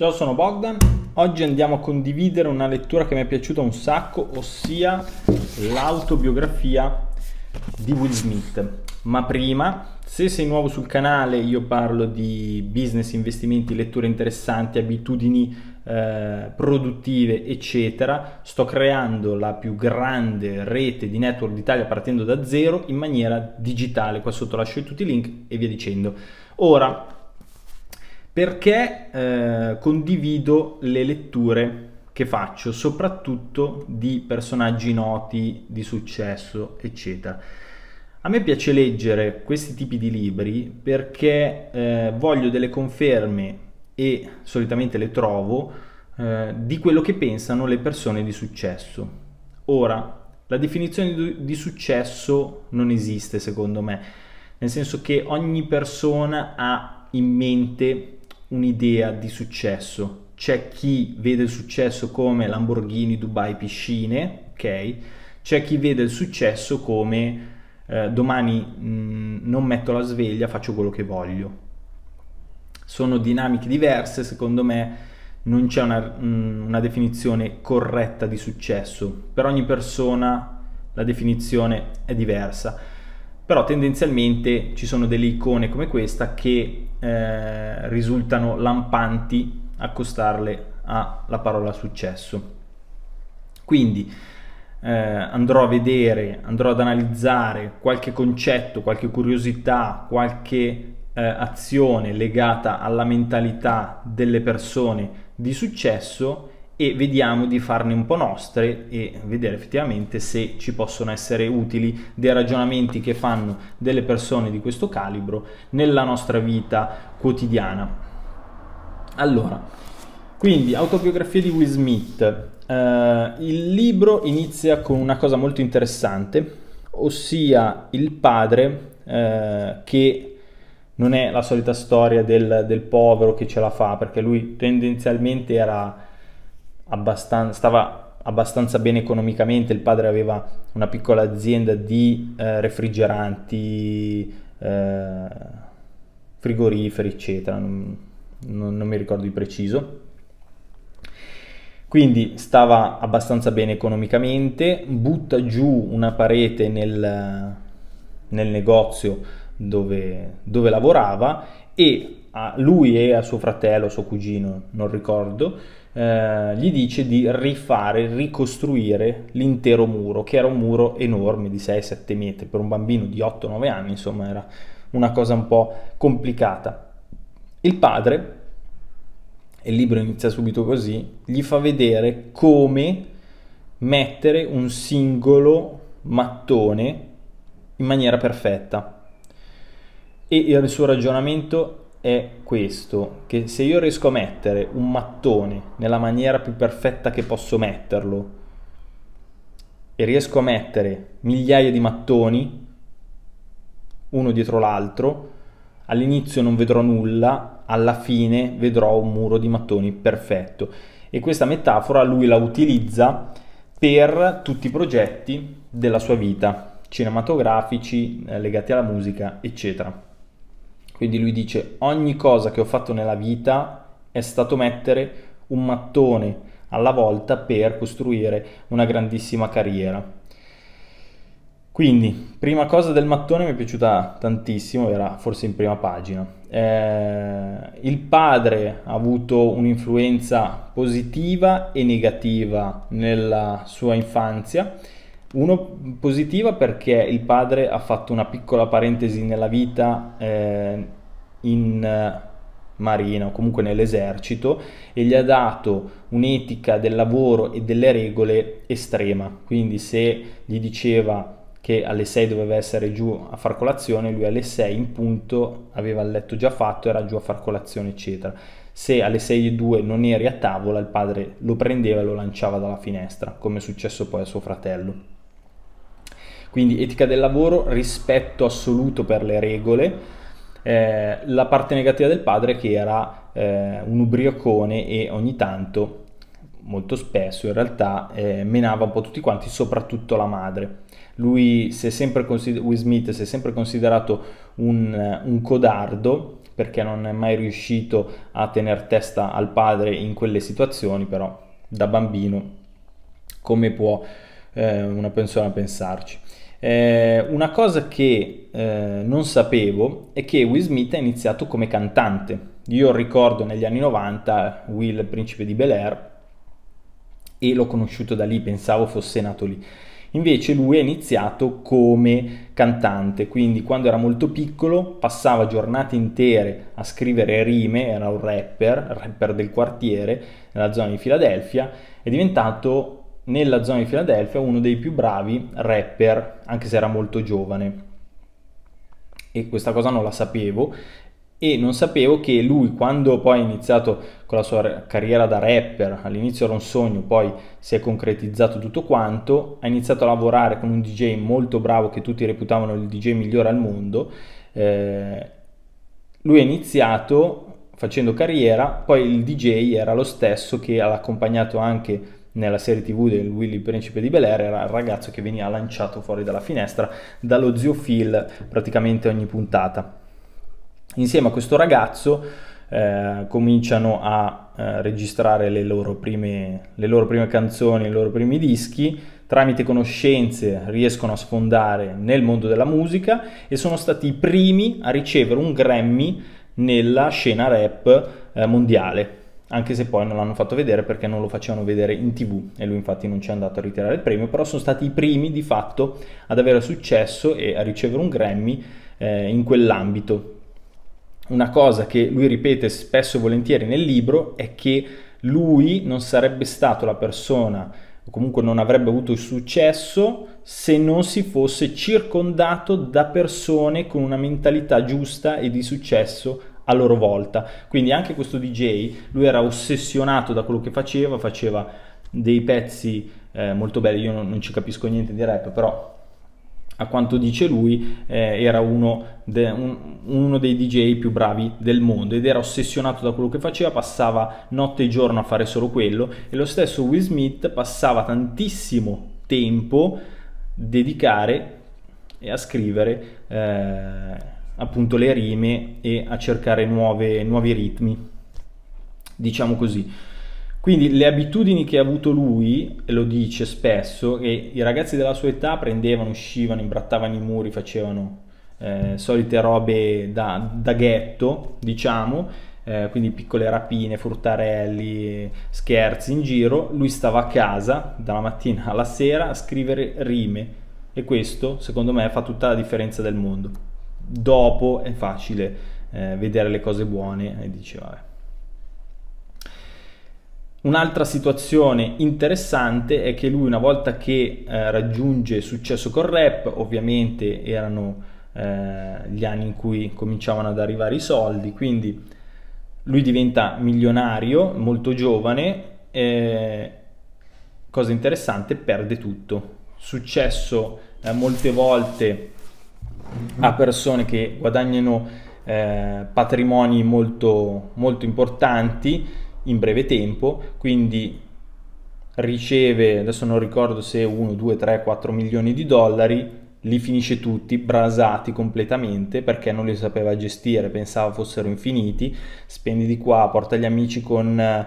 Ciao, sono Bogdan. Oggi andiamo a condividere una lettura che mi è piaciuta un sacco, ossia l'autobiografia di Will Smith. Ma prima, se sei nuovo sul canale, io parlo di business, investimenti, letture interessanti, abitudini eh, produttive, eccetera. Sto creando la più grande rete di network d'Italia partendo da zero in maniera digitale. Qua sotto lascio tutti i link e via dicendo. Ora, perché eh, condivido le letture che faccio soprattutto di personaggi noti, di successo, eccetera. A me piace leggere questi tipi di libri perché eh, voglio delle conferme e solitamente le trovo eh, di quello che pensano le persone di successo. Ora, la definizione di successo non esiste secondo me, nel senso che ogni persona ha in mente un'idea di successo. C'è chi vede il successo come Lamborghini, Dubai, piscine, ok? C'è chi vede il successo come eh, domani mh, mm, non metto la sveglia, faccio quello che voglio. Sono dinamiche diverse, secondo me non c'è una, mh, mm, una definizione corretta di successo. Per ogni persona la definizione è diversa però tendenzialmente ci sono delle icone come questa che eh, risultano lampanti accostarle alla parola successo. Quindi eh, andrò a vedere, andrò ad analizzare qualche concetto, qualche curiosità, qualche eh, azione legata alla mentalità delle persone di successo e vediamo di farne un po' nostre e vedere effettivamente se ci possono essere utili dei ragionamenti che fanno delle persone di questo calibro nella nostra vita quotidiana. Allora, quindi autobiografia di Will Smith. Uh, il libro inizia con una cosa molto interessante, ossia il padre uh, che non è la solita storia del, del povero che ce la fa, perché lui tendenzialmente era abbastanza, stava abbastanza bene economicamente, il padre aveva una piccola azienda di eh, refrigeranti, eh, frigoriferi, eccetera, non, non, non mi ricordo di preciso. Quindi stava abbastanza bene economicamente, butta giù una parete nel, nel negozio dove, dove, lavorava e a lui e a suo fratello, suo cugino, non ricordo, eh, gli dice di rifare, ricostruire l'intero muro, che era un muro enorme di 6-7 metri, per un bambino di 8-9 anni, insomma era una cosa un po' complicata. Il padre, e il libro inizia subito così, gli fa vedere come mettere un singolo mattone in maniera perfetta. E il suo ragionamento è questo, che se io riesco a mettere un mattone nella maniera più perfetta che posso metterlo e riesco a mettere migliaia di mattoni uno dietro l'altro, all'inizio non vedrò nulla, alla fine vedrò un muro di mattoni perfetto. E questa metafora lui la utilizza per tutti i progetti della sua vita, cinematografici, eh, legati alla musica, eccetera. Quindi lui dice ogni cosa che ho fatto nella vita è stato mettere un mattone alla volta per costruire una grandissima carriera. Quindi, prima cosa del mattone mi è piaciuta tantissimo, era forse in prima pagina. Eh, il padre ha avuto un'influenza positiva e negativa nella sua infanzia uno positiva perché il padre ha fatto una piccola parentesi nella vita eh, in eh, marina o comunque nell'esercito e gli ha dato un'etica del lavoro e delle regole estrema. Quindi se gli diceva che alle 6 doveva essere giù a far colazione, lui alle 6 in punto aveva il letto già fatto, era giù a far colazione, eccetera. Se alle 6 e 2 non eri a tavola, il padre lo prendeva e lo lanciava dalla finestra, come è successo poi a suo fratello. Quindi etica del lavoro, rispetto assoluto per le regole. Eh, la parte negativa del padre che era eh, un ubriacone e ogni tanto, molto spesso in realtà, eh, menava un po' tutti quanti, soprattutto la madre. Lui, si consider- Will Smith, si è sempre considerato un, un codardo perché non è mai riuscito a tenere testa al padre in quelle situazioni, però da bambino come può eh, una persona pensarci? Eh, una cosa che eh, non sapevo è che Will Smith è iniziato come cantante. Io ricordo negli anni 90 Will, principe di Bel Air, e l'ho conosciuto da lì, pensavo fosse nato lì. Invece lui è iniziato come cantante, quindi quando era molto piccolo passava giornate intere a scrivere rime, era un rapper, rapper del quartiere, nella zona di Filadelfia, è diventato nella zona di Filadelfia uno dei più bravi rapper, anche se era molto giovane. E questa cosa non la sapevo e non sapevo che lui quando poi ha iniziato con la sua carriera da rapper, all'inizio era un sogno, poi si è concretizzato tutto quanto, ha iniziato a lavorare con un DJ molto bravo che tutti reputavano il DJ migliore al mondo. Eh, lui ha iniziato facendo carriera, poi il DJ era lo stesso che ha accompagnato anche nella serie tv del Willy Principe di Bel Air era il ragazzo che veniva lanciato fuori dalla finestra dallo zio Phil praticamente ogni puntata. Insieme a questo ragazzo eh, cominciano a eh, registrare le loro, prime, le loro prime canzoni, i loro primi dischi, tramite conoscenze riescono a sfondare nel mondo della musica e sono stati i primi a ricevere un Grammy nella scena rap eh, mondiale anche se poi non l'hanno fatto vedere perché non lo facevano vedere in tv e lui infatti non ci è andato a ritirare il premio, però sono stati i primi di fatto ad avere successo e a ricevere un Grammy eh, in quell'ambito. Una cosa che lui ripete spesso e volentieri nel libro è che lui non sarebbe stato la persona o comunque non avrebbe avuto il successo se non si fosse circondato da persone con una mentalità giusta e di successo a loro volta. Quindi anche questo DJ, lui era ossessionato da quello che faceva, faceva dei pezzi eh, molto belli, io non, non, ci capisco niente di rap, però a quanto dice lui eh, era uno, de, un, uno dei DJ più bravi del mondo ed era ossessionato da quello che faceva, passava notte e giorno a fare solo quello e lo stesso Will Smith passava tantissimo tempo a dedicare e a scrivere eh, appunto le rime e a cercare nuove, nuovi ritmi, diciamo così. Quindi le abitudini che ha avuto lui, lo dice spesso, che i ragazzi della sua età prendevano, uscivano, imbrattavano i muri, facevano eh, solite robe da, da ghetto, diciamo, eh, quindi piccole rapine, furtarelli, scherzi in giro. Lui stava a casa dalla mattina alla sera a scrivere rime e questo, secondo me, fa tutta la differenza del mondo dopo è facile eh, vedere le cose buone e dice vabbè. Un'altra situazione interessante è che lui una volta che eh, raggiunge successo col rap, ovviamente erano eh, gli anni in cui cominciavano ad arrivare i soldi, quindi lui diventa milionario, molto giovane, eh, cosa interessante, perde tutto. Successo eh, molte volte a persone che guadagnano eh, patrimoni molto, molto importanti in breve tempo, quindi riceve, adesso non ricordo se 1, 2, 3, 4 milioni di dollari, li finisce tutti, brasati completamente perché non li sapeva gestire, pensava fossero infiniti, spendi di qua, porta gli amici con eh,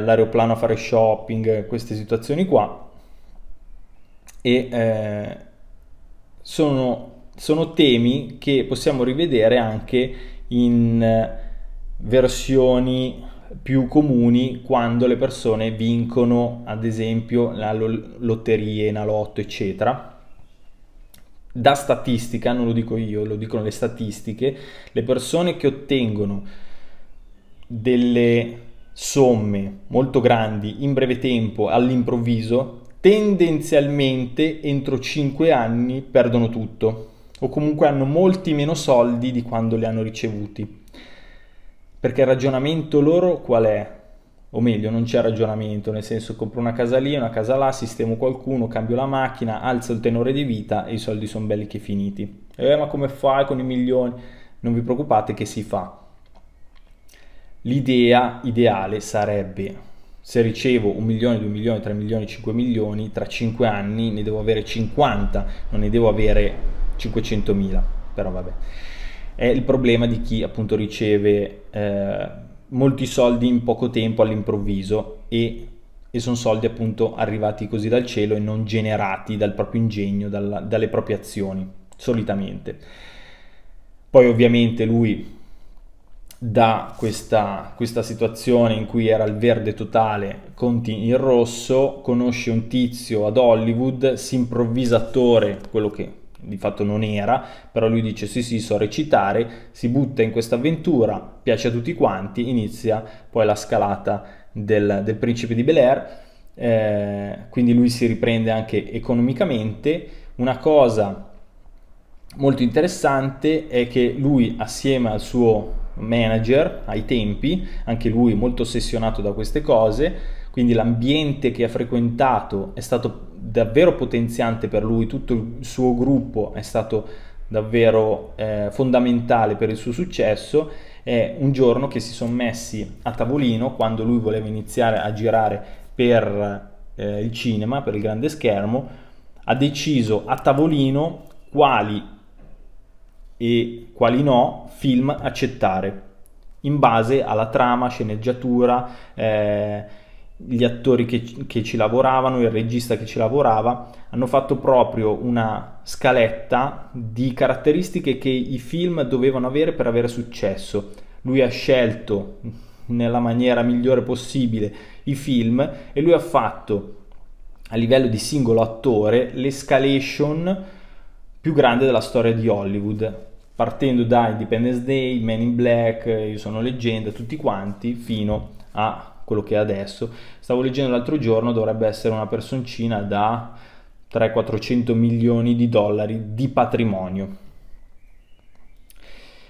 l'aeroplano a fare shopping, queste situazioni qua. E eh, sono sono temi che possiamo rivedere anche in eh, versioni più comuni quando le persone vincono ad esempio la lotterie, nalotto eccetera da statistica, non lo dico io, lo dicono le statistiche, le persone che ottengono delle somme molto grandi in breve tempo all'improvviso, tendenzialmente entro 5 anni perdono tutto o comunque hanno molti meno soldi di quando li hanno ricevuti. Perché il ragionamento loro qual è? O meglio, non c'è ragionamento, nel senso compro una casa lì, una casa là, sistemo qualcuno, cambio la macchina, alzo il tenore di vita e i soldi sono belli che finiti. Eh, ma come fai con i milioni? Non vi preoccupate che si fa. L'idea ideale sarebbe se ricevo un milione, due milioni, tre milioni, cinque milioni, tra cinque anni ne devo avere 50, non ne devo avere 500.000, però vabbè. È il problema di chi appunto riceve eh, molti soldi in poco tempo all'improvviso e, e sono soldi appunto arrivati così dal cielo e non generati dal proprio ingegno, dalla, dalle proprie azioni, solitamente. Poi ovviamente lui da questa, questa, situazione in cui era il verde totale, Conti in rosso, conosce un tizio ad Hollywood, si improvvisa attore, quello che di fatto non era, però lui dice sì sì so recitare, si butta in questa avventura, piace a tutti quanti, inizia poi la scalata del, del principe di Bel Air, eh, quindi lui si riprende anche economicamente. Una cosa molto interessante è che lui assieme al suo manager ai tempi, anche lui molto ossessionato da queste cose, quindi l'ambiente che ha frequentato è stato davvero potenziante per lui, tutto il suo gruppo è stato davvero eh, fondamentale per il suo successo. È un giorno che si sono messi a tavolino quando lui voleva iniziare a girare per eh, il cinema, per il grande schermo, ha deciso a tavolino quali e quali no film accettare in base alla trama, sceneggiatura. Eh, gli attori che, che, ci lavoravano, il regista che ci lavorava, hanno fatto proprio una scaletta di caratteristiche che i film dovevano avere per avere successo. Lui ha scelto nella maniera migliore possibile i film e lui ha fatto a livello di singolo attore l'escalation più grande della storia di Hollywood, partendo da Independence Day, Men in Black, Io sono leggenda, tutti quanti, fino a quello che è adesso. Stavo leggendo l'altro giorno, dovrebbe essere una personcina da 300-400 milioni di dollari di patrimonio.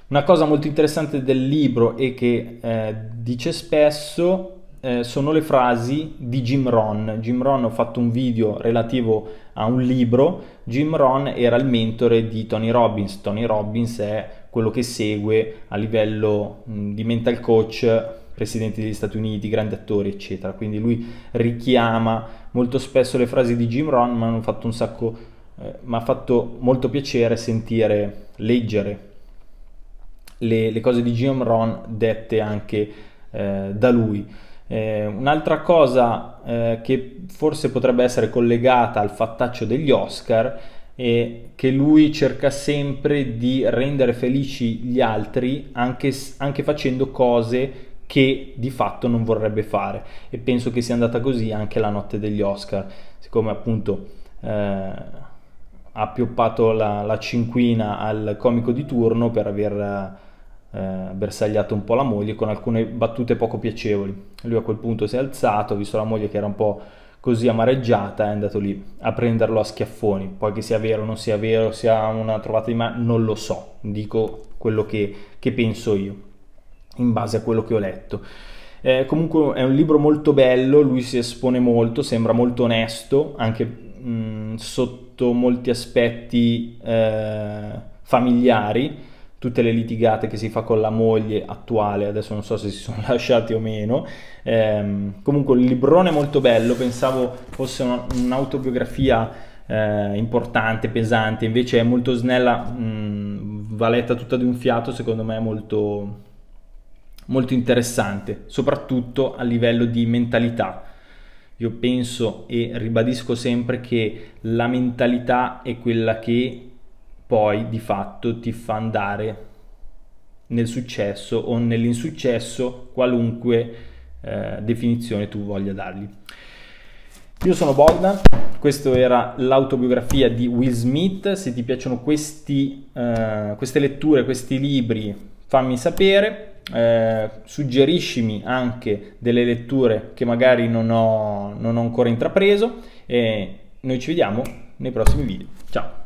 Una cosa molto interessante del libro e che eh, dice spesso eh, sono le frasi di Jim Ron. Jim Ron ho fatto un video relativo a un libro. Jim Ron era il mentore di Tony Robbins. Tony Robbins è quello che segue a livello mh, di mental coach presidenti degli Stati Uniti, grandi attori, eccetera. Quindi lui richiama molto spesso le frasi di Jim Ron, ma hanno fatto un sacco, eh, mi ha fatto molto piacere sentire, leggere le, le cose di Jim Ron dette anche eh, da lui. Eh, un'altra cosa eh, che forse potrebbe essere collegata al fattaccio degli Oscar è che lui cerca sempre di rendere felici gli altri anche, anche facendo cose che di fatto non vorrebbe fare e penso che sia andata così anche la notte degli Oscar, siccome appunto eh, ha pioppato la, la, cinquina al comico di turno per aver eh, bersagliato un po' la moglie con alcune battute poco piacevoli. Lui a quel punto si è alzato, ha visto la moglie che era un po' così amareggiata, è andato lì a prenderlo a schiaffoni. Poi che sia vero o non sia vero, sia una trovata di mano, non lo so, dico quello che, che penso io in base a quello che ho letto. Eh, comunque è un libro molto bello, lui si espone molto, sembra molto onesto, anche mh, mm, sotto molti aspetti eh, familiari, tutte le litigate che si fa con la moglie attuale, adesso non so se si sono lasciati o meno. Eh, comunque il librone è molto bello, pensavo fosse una, un'autobiografia eh, importante, pesante, invece è molto snella, mh, mm, va letta tutta di un fiato, secondo me è molto molto interessante, soprattutto a livello di mentalità. Io penso e ribadisco sempre che la mentalità è quella che poi di fatto ti fa andare nel successo o nell'insuccesso, qualunque eh, definizione tu voglia dargli. Io sono Bogdan, questa era l'autobiografia di Will Smith, se ti piacciono questi, eh, queste letture, questi libri fammi sapere, eh, suggeriscimi anche delle letture che magari non ho, non ho ancora intrapreso e noi ci vediamo nei prossimi video. Ciao!